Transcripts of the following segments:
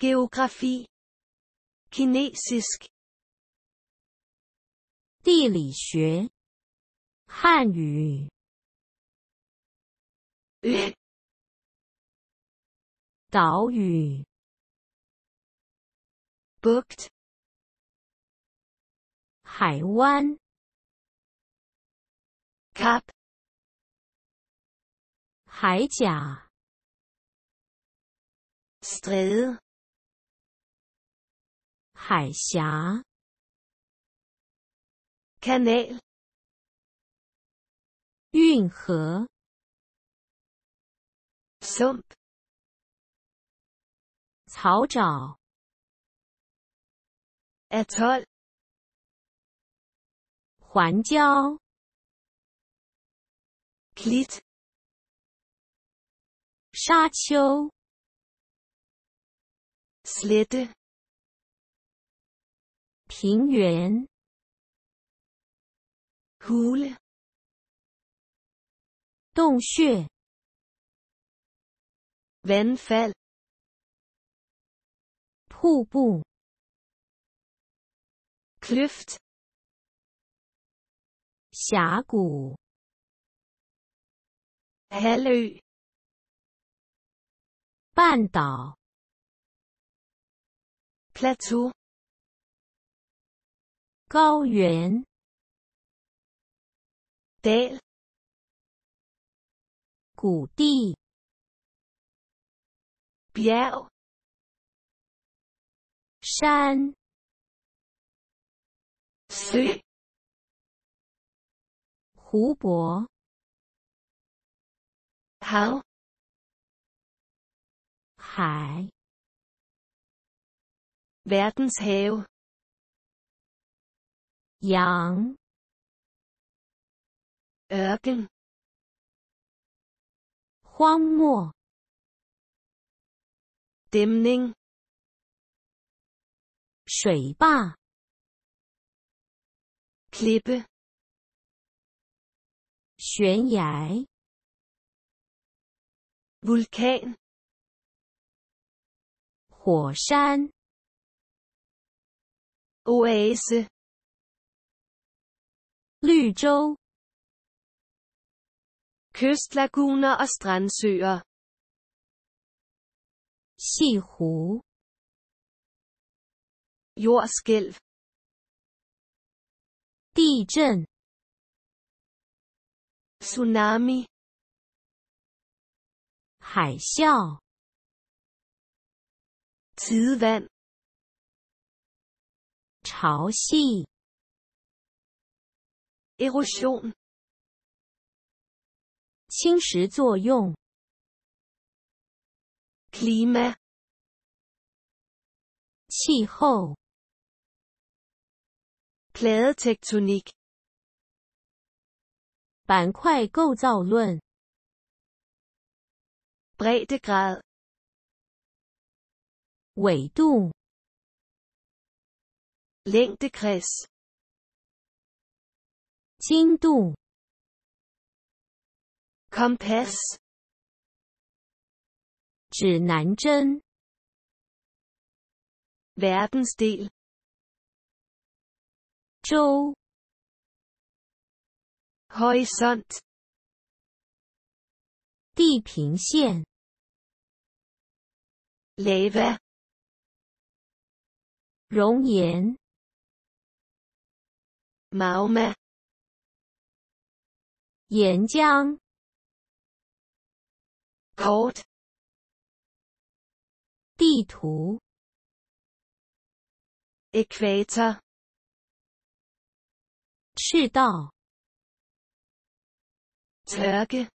geografi，地理学，汉语，列，岛屿，booked，海湾，cup，海甲 s t r e d e 海峡，canal，运河，sump，草沼 a t o l l 环礁 c l e a t 沙丘，slit。平原，湖，洞穴，水 falls，瀑布，峡谷，l 谷，半岛，plateau。高原，del 谷地，别，山，水，湖泊，好，嗨，世界的。羊 ø g k n 荒漠，dimning，水坝 k l i p p e 悬崖，vulkan，火山，veis。绿洲。s t Lyjoe，a 海岸、泻湖和海滩、海。Shihu，地震、海啸、潮汐。t i d v a n erosion 侵蚀作用 klima 气候 pladetektonik 板块构造论 breddegrad 纬度 længdekreds 精度，compass，指南针 v e r d e n s d e l 周 h o h o r i z o n t 地平线，lave，熔岩，maume。岩浆。Gold。地图。Equator。赤道。Turke。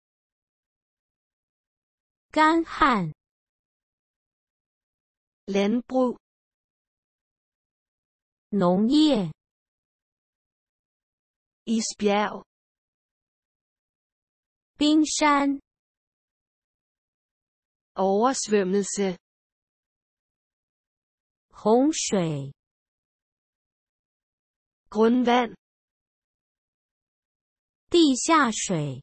干旱。l a 农业。isbier. 冰山，oversvämning, 洪水，g r u n d v a n t 地下水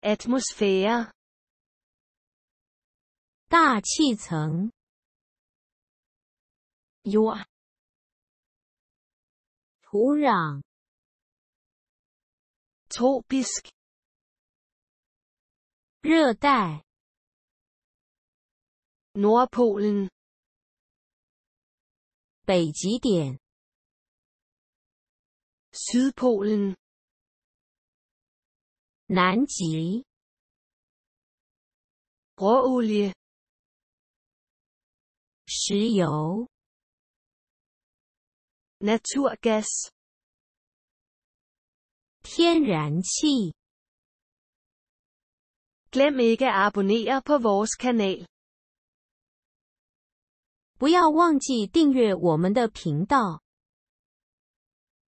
，a t m o s p h e r e 大气层，jord, 土壤。Tropisk. Rødag. Nordpolen. Bejgidien. Sydpolen. Nanji. Råolie. Shiyou. Naturgas. 不要忘记订阅我们的频道。